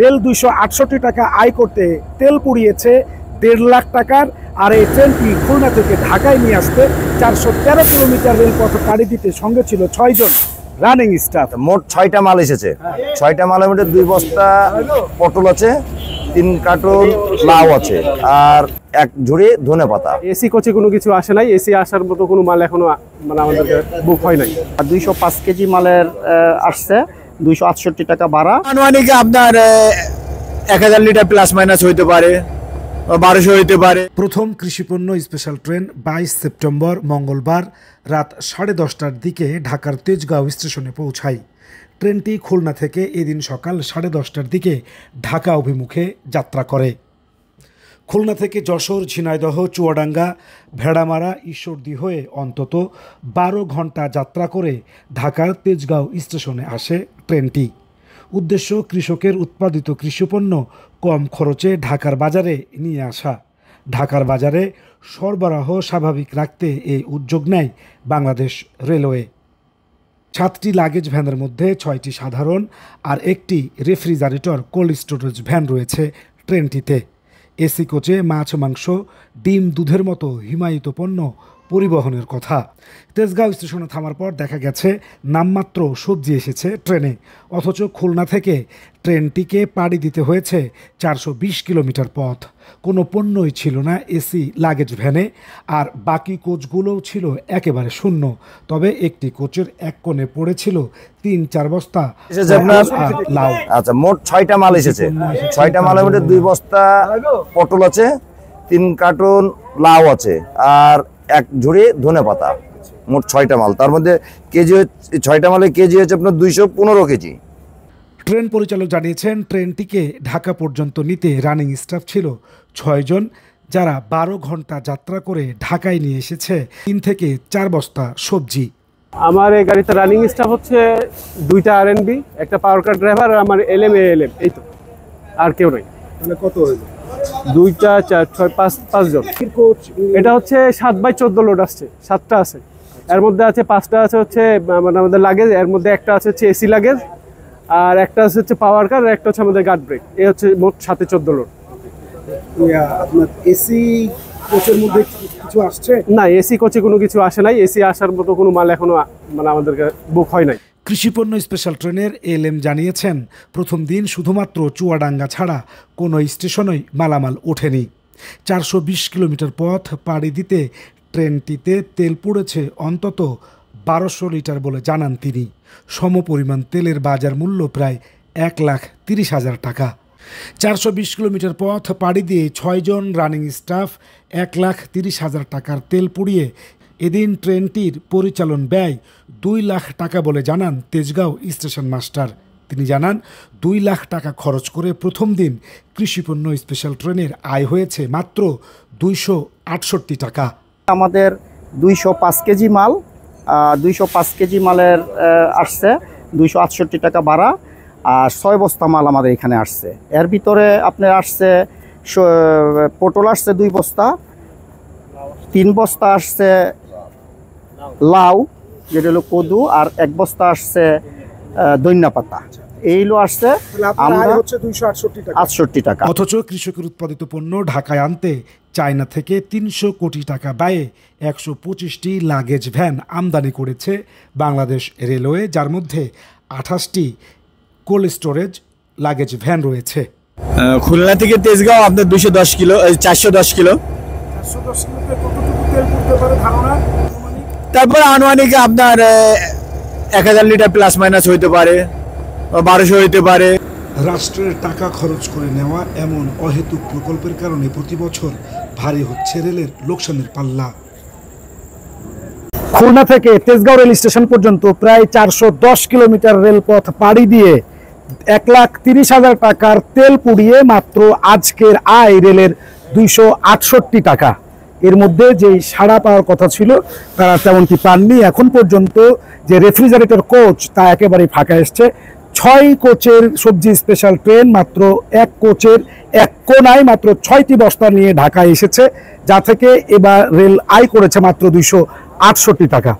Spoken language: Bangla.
রেল দুইশো আটষট্টি টাকা আয় করতে তেল পুড়িয়েছে দেড় লাখ টাকার আর এই ট্রেনটি খুলনা থেকে ঢাকায় নিয়ে আসতে চারশো তেরো কিলোমিটার রেলপথ পাড়ি দিতে সঙ্গে ছিল ছয়জন রানিং স্টাফ মোট ছয়টা মাল এসেছে ছয়টা মালের মধ্যে দুই বস্তা পটল আছে তিন কার্টুন লাউ আছে আর এক ঝুড়ি ধনে পাতা এসি কোচে কোনো কিছু আসে নাই এসি আসার মতো কোনো মাল এখনো মানে আমাদের বুক হয় নাই আর দুইশো পাঁচ কেজি মালের আসছে দুইশো আটষট্টি টাকা ভাড়া আনুমানিক আপনার এক হাজার লিটার প্লাস মাইনাস হইতে পারে বারোশো হইতে পারে প্রথম কৃষিপণ্য স্পেশাল ট্রেন বাইশ সেপ্টেম্বর মঙ্গলবার রাত সাড়ে দশটার দিকে ঢাকার তেজগাঁও স্টেশনে পৌঁছায় ট্রেনটি খুলনা থেকে এদিন সকাল সাড়ে দশটার দিকে ঢাকা অভিমুখে যাত্রা করে খুলনা থেকে যশোর ঝিনাইদহ চুয়াডাঙ্গা ভেড়ামারা ঈশ্বরদী হয়ে অন্তত বারো ঘন্টা যাত্রা করে ঢাকার তেজগাঁও স্টেশনে আসে ট্রেনটি উদ্দেশ্য কৃষকের উৎপাদিত কৃষিপণ্য কম খরচে ঢাকার বাজারে নিয়ে আসা ঢাকার বাজারে সরবরাহ স্বাভাবিক রাখতে এই উদ্যোগ নেয় বাংলাদেশ রেলওয়ে সাতটি লাগেজ ভ্যানের মধ্যে ছয়টি সাধারণ আর একটি রেফ্রিজারেটর কোল্ড স্টোরেজ ভ্যান রয়েছে ট্রেনটিতে এসি কোচে মাছ মাংস ডিম দুধের মতো হিমায়িত পণ্য পরিবহনের কথা তেজগাঁও স্টেশনে থামার পর দেখা গেছে নামমাত্র সবজি এসেছে ট্রেনে অথচ খুলনা থেকে ট্রেনটিকে পাড়ি দিতে হয়েছে চারশো কিলোমিটার পথ কোনো পণ্যই ছিল না এসি লাগেজ ভ্যানে আর বাকি কোচগুলোও ছিল একেবারে শূন্য তবে একটি কোচের এক কোণে পড়েছিল তিন চার বস্তা লাউ আচ্ছা মোট ছয়টা মাল এসেছে ছয়টা মালের মধ্যে দুই বস্তা পটল আছে তিন কার্টুন লাউ আছে আর এক ঝুড়ি ধনে পাতা মোট ছয়টা মাল তার মধ্যে কেজি ছয়টা মালে কেজি হচ্ছে আপনার দুইশো পনেরো কেজি ট্রেন পরিচালক জানিয়েছেন ট্রেনটিকে ঢাকা পর্যন্ত নিতে রানিং স্টাফ ছিল ছয়জন যারা বারো ঘন্টা যাত্রা করে ঢাকায় নিয়ে এসেছে তিন থেকে চার বস্তা সবজি আমার এই গাড়িতে রানিং স্টাফ হচ্ছে দুইটা আর একটা পাওয়ার কার ড্রাইভার আর আমার এলএম এলএম এই তো আর কেউ নেই মানে কত হয়েছে দুইটা চার ছয় পাঁচ পাঁচজন এটা হচ্ছে সাত বাই চোদ্দ লোড আসছে সাতটা আছে এর মধ্যে আছে পাঁচটা আছে হচ্ছে মানে আমাদের লাগেজ এর মধ্যে একটা আছে হচ্ছে এসি লাগেজ আর একটা আছে হচ্ছে পাওয়ার কার আর একটা হচ্ছে আমাদের গার্ড ব্রেক এ হচ্ছে মোট সাথে চোদ্দ লোড আপনার এসি কোচের মধ্যে কিছু আসছে না এসি কোচে কোনো কিছু আসে নাই এসি আসার মতো কোনো মাল এখনো মানে আমাদেরকে বুক হয় নাই কৃষিপণ্য স্পেশাল ট্রেনের এলএম জানিয়েছেন প্রথম দিন শুধুমাত্র চুয়াডাঙ্গা ছাড়া কোনো স্টেশনই মালামাল ওঠেনি চারশো কিলোমিটার পথ পাড়ি দিতে ট্রেনটিতে তেল পড়েছে অন্তত বারোশো লিটার বলে জানান তিনি সমপরিমাণ তেলের বাজার মূল্য প্রায় এক লাখ তিরিশ হাজার টাকা চারশো বিশ কিলোমিটার পথ পাড়ি দিয়ে ছয়জন রানিং স্টাফ এক লাখ তিরিশ হাজার টাকার তেল পুড়িয়ে এদিন ট্রেনটির পরিচালন ব্যয় দুই লাখ টাকা বলে জানান তেজগাঁও স্টেশন মাস্টার তিনি জানান দুই লাখ টাকা খরচ করে প্রথম দিন কৃষিপণ্য স্পেশাল ট্রেনের আয় হয়েছে মাত্র দুইশো আটষট্টি টাকা আমাদের দুইশো পাঁচ কেজি মাল দুইশো পাঁচ কেজি মালের আসছে দুইশো আটষট্টি টাকা ভাড়া আর ছয় বস্তা মাল আমাদের এখানে আসছে এর ভিতরে আপনার আসছে পটল আসছে দুই বস্তা তিন বস্তা আসছে লাউ যেটা হলো কদু আর এক বস্তা আসছে দৈন্যা পাতা এইগুলো আসছে আমরা আটষট্টি আটষট্টি টাকা অথচ কৃষকের উৎপাদিত পণ্য ঢাকায় আনতে চায়না থেকে তিনশো কোটি টাকা ব্যয়ে একশো পঁচিশটি লাগেজ ভ্যান আমদানি করেছে বাংলাদেশ রেলওয়ে যার মধ্যে আঠাশটি কোল্ড স্টোরেজ লাগেজ ভ্যান রয়েছে খুলনা থেকে তেজগাঁও আপনার দুশো দশ কিলো চারশো দশ কিলো চারশো দশ কিলোতে তারপর আনুমানিক আপনার এক হাজার লিটার প্লাস মাইনাস হইতে পারে বারোশো হইতে পারে রাষ্ট্রের টাকা খরচ করে নেওয়া এমন অহেতুক প্রকল্পের কারণে প্রতি বছর ভারী হচ্ছে রেলের লোকসানের পাল্লা খুলনা থেকে তেজগাঁও রেল স্টেশন পর্যন্ত প্রায় চারশো কিলোমিটার রেলপথ পাড়ি দিয়ে এক লাখ তিরিশ হাজার টাকার তেল পুড়িয়ে মাত্র আজকের আয় রেলের দুইশো টাকা এর মধ্যে যে সাড়া পাওয়ার কথা ছিল তারা তেমনটি পাননি এখন পর্যন্ত যে রেফ্রিজারেটর কোচ তা একেবারেই ফাঁকা এসছে ছয় কোচের সবজি স্পেশাল ট্রেন মাত্র এক কোচের এক কোনায় মাত্র ছয়টি বস্তা নিয়ে ঢাকায় এসেছে যা থেকে এবার রেল আয় করেছে মাত্র দুইশো আটষট্টি টাকা